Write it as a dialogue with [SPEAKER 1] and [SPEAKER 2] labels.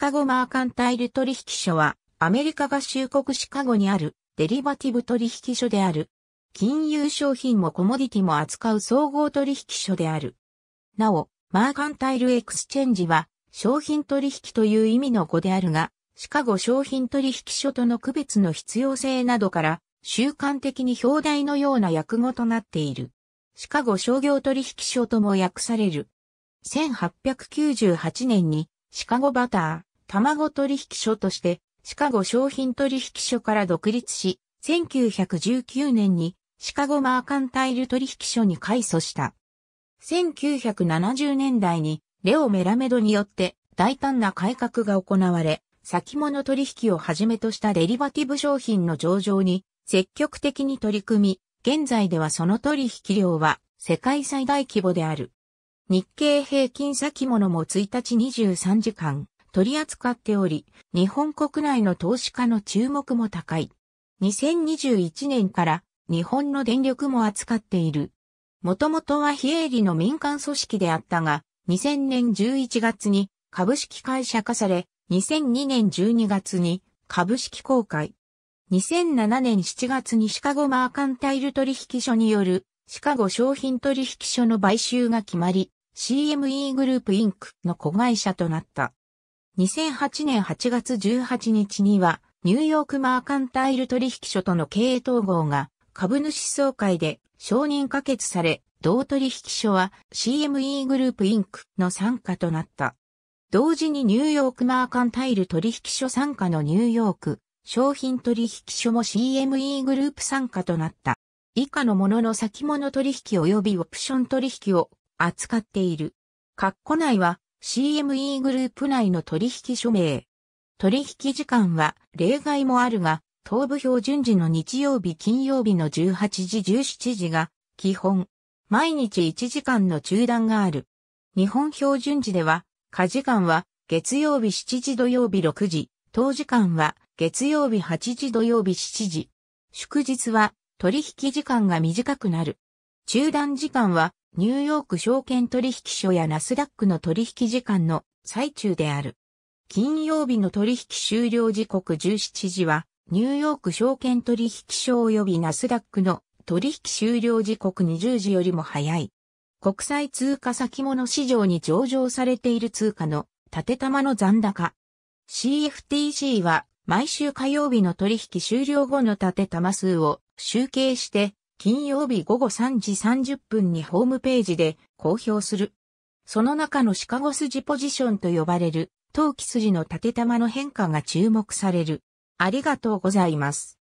[SPEAKER 1] シカゴマーカンタイル取引所は、アメリカ合衆国シカゴにあるデリバティブ取引所である。金融商品もコモディティも扱う総合取引所である。なお、マーカンタイルエクスチェンジは、商品取引という意味の語であるが、シカゴ商品取引所との区別の必要性などから、習慣的に表題のような訳語となっている。シカゴ商業取引所とも訳される。1898年にシカゴバター、卵取引所として、シカゴ商品取引所から独立し、1919年にシカゴマーカンタイル取引所に改祖した。1970年代にレオ・メラメドによって大胆な改革が行われ、先物取引をはじめとしたデリバティブ商品の上場に積極的に取り組み、現在ではその取引量は世界最大規模である。日経平均先物も1日23時間、取り扱っており、日本国内の投資家の注目も高い。2021年から日本の電力も扱っている。もともとは非営利の民間組織であったが、2000年11月に株式会社化され、2002年12月に株式公開。2007年7月にシカゴマーカンタイル取引所によるシカゴ商品取引所の買収が決まり、CME グループインクの子会社となった。2008年8月18日には、ニューヨークマーカンタイル取引所との経営統合が株主総会で承認可決され、同取引所は CME グループインクの参加となった。同時にニューヨークマーカンタイル取引所参加のニューヨーク商品取引所も CME グループ参加となった。以下のものの先物取引及びオプション取引を扱っている。括弧内は CME グループ内の取引署名。取引時間は例外もあるが、東部標準時の日曜日金曜日の18時17時が基本。毎日1時間の中断がある。日本標準時では、家時間は月曜日7時土曜日6時、当時間は月曜日8時土曜日7時。祝日は取引時間が短くなる。中断時間はニューヨーク証券取引所やナスダックの取引時間の最中である。金曜日の取引終了時刻17時は、ニューヨーク証券取引所及びナスダックの取引終了時刻20時よりも早い。国際通貨先物市場に上場されている通貨の縦玉の残高。CFTC は毎週火曜日の取引終了後の縦玉数を集計して金曜日午後3時30分にホームページで公表する。その中のシカゴ筋ポジションと呼ばれる、陶器筋の縦玉の変化が注目される。ありがとうございます。